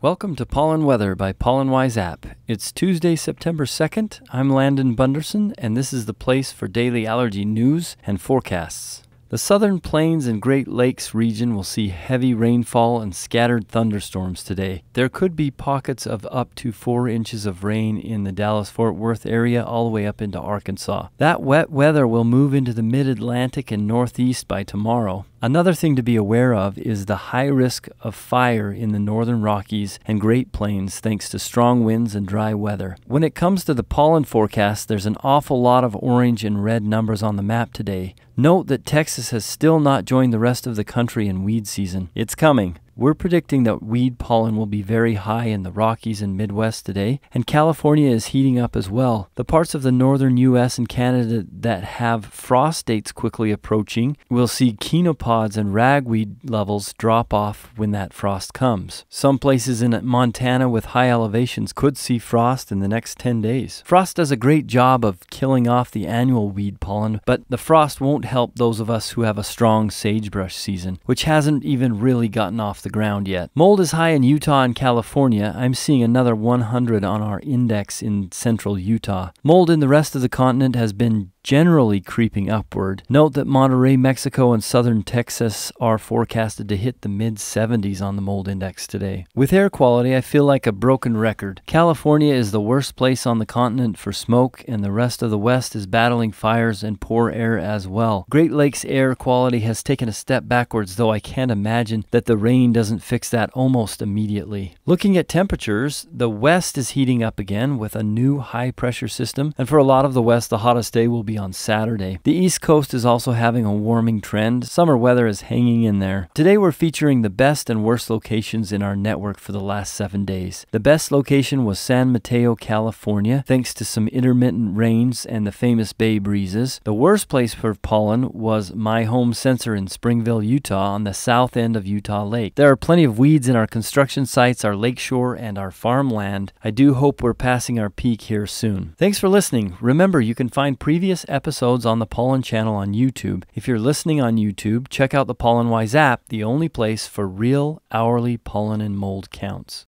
Welcome to Pollen Weather by Pollenwise app. It's Tuesday, September 2nd. I'm Landon Bunderson, and this is the place for daily allergy news and forecasts. The southern plains and Great Lakes region will see heavy rainfall and scattered thunderstorms today. There could be pockets of up to 4 inches of rain in the Dallas Fort Worth area all the way up into Arkansas. That wet weather will move into the mid Atlantic and Northeast by tomorrow. Another thing to be aware of is the high risk of fire in the northern Rockies and Great Plains thanks to strong winds and dry weather. When it comes to the pollen forecast, there's an awful lot of orange and red numbers on the map today. Note that Texas has still not joined the rest of the country in weed season. It's coming. We're predicting that weed pollen will be very high in the Rockies and Midwest today, and California is heating up as well. The parts of the northern US and Canada that have frost dates quickly approaching will see kenopods and ragweed levels drop off when that frost comes. Some places in Montana with high elevations could see frost in the next 10 days. Frost does a great job of killing off the annual weed pollen, but the frost won't help those of us who have a strong sagebrush season, which hasn't even really gotten off the the ground yet. Mold is high in Utah and California. I'm seeing another 100 on our index in central Utah. Mold in the rest of the continent has been generally creeping upward. Note that Monterey, Mexico, and southern Texas are forecasted to hit the mid 70s on the mold index today. With air quality, I feel like a broken record. California is the worst place on the continent for smoke, and the rest of the West is battling fires and poor air as well. Great Lakes air quality has taken a step backwards, though I can't imagine that the rain doesn't fix that almost immediately. Looking at temperatures, the West is heating up again with a new high pressure system, and for a lot of the West, the hottest day will be on Saturday. The East Coast is also having a warming trend. Summer weather is hanging in there. Today we're featuring the best and worst locations in our network for the last seven days. The best location was San Mateo, California, thanks to some intermittent rains and the famous bay breezes. The worst place for pollen was my home sensor in Springville, Utah, on the south end of Utah Lake. There are plenty of weeds in our construction sites, our lakeshore, and our farmland. I do hope we're passing our peak here soon. Thanks for listening. Remember, you can find previous episodes on the Pollen channel on YouTube. If you're listening on YouTube, check out the Pollen Wise app, the only place for real hourly pollen and mold counts.